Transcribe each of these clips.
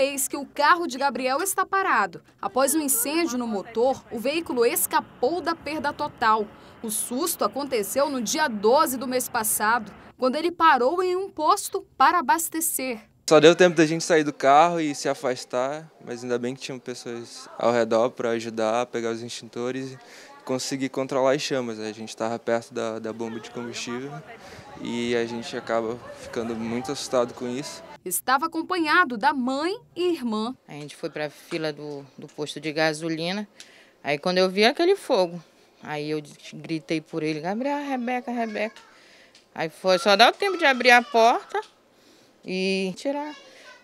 mês que o carro de Gabriel está parado. Após um incêndio no motor, o veículo escapou da perda total. O susto aconteceu no dia 12 do mês passado, quando ele parou em um posto para abastecer. Só deu tempo da gente sair do carro e se afastar, mas ainda bem que tinham pessoas ao redor para ajudar, pegar os extintores e conseguir controlar as chamas. Né? A gente estava perto da, da bomba de combustível e a gente acaba ficando muito assustado com isso estava acompanhado da mãe e irmã. A gente foi para a fila do, do posto de gasolina, aí quando eu vi aquele fogo, aí eu gritei por ele, Gabriel, Rebeca, Rebeca. Aí foi só dar o tempo de abrir a porta e tirar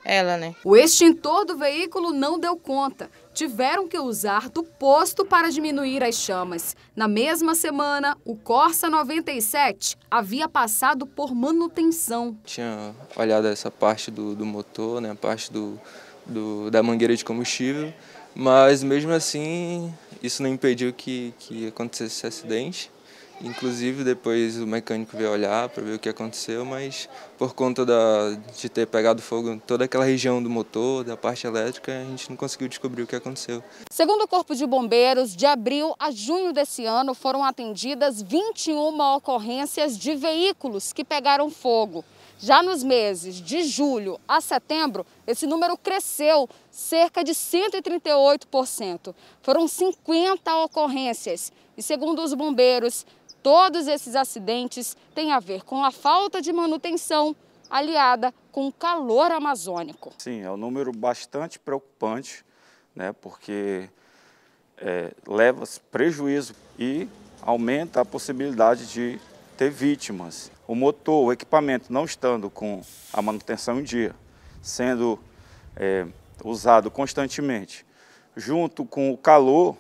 ela, né? O extintor do veículo não deu conta. Tiveram que usar do posto para diminuir as chamas. Na mesma semana, o Corsa 97 havia passado por manutenção. Tinha olhado essa parte do, do motor, né? a parte do, do, da mangueira de combustível, mas mesmo assim isso não impediu que, que acontecesse esse acidente. Inclusive depois o mecânico veio olhar para ver o que aconteceu, mas por conta da, de ter pegado fogo toda aquela região do motor, da parte elétrica, a gente não conseguiu descobrir o que aconteceu. Segundo o Corpo de Bombeiros, de abril a junho desse ano foram atendidas 21 ocorrências de veículos que pegaram fogo. Já nos meses de julho a setembro, esse número cresceu cerca de 138%. Foram 50 ocorrências e, segundo os bombeiros, Todos esses acidentes têm a ver com a falta de manutenção aliada com o calor amazônico. Sim, é um número bastante preocupante, né, porque é, leva prejuízo e aumenta a possibilidade de ter vítimas. O motor, o equipamento não estando com a manutenção em dia, sendo é, usado constantemente, junto com o calor,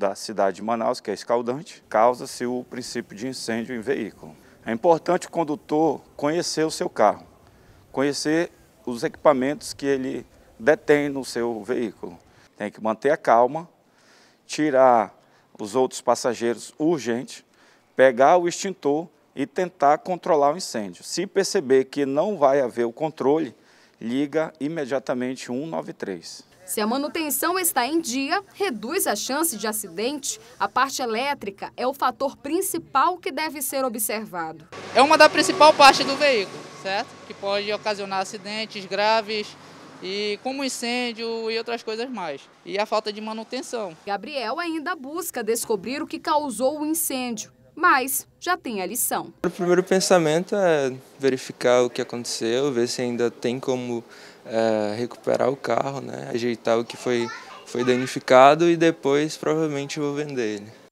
da cidade de Manaus, que é escaldante, causa-se o princípio de incêndio em veículo. É importante o condutor conhecer o seu carro, conhecer os equipamentos que ele detém no seu veículo. Tem que manter a calma, tirar os outros passageiros urgente, pegar o extintor e tentar controlar o incêndio. Se perceber que não vai haver o controle, liga imediatamente 193. Se a manutenção está em dia, reduz a chance de acidente. A parte elétrica é o fator principal que deve ser observado. É uma da principal parte do veículo, certo? Que pode ocasionar acidentes graves, e como incêndio e outras coisas mais. E a falta de manutenção. Gabriel ainda busca descobrir o que causou o incêndio, mas já tem a lição. O primeiro pensamento é verificar o que aconteceu, ver se ainda tem como é, recuperar o carro, né, ajeitar o que foi, foi danificado e depois provavelmente vou vender ele.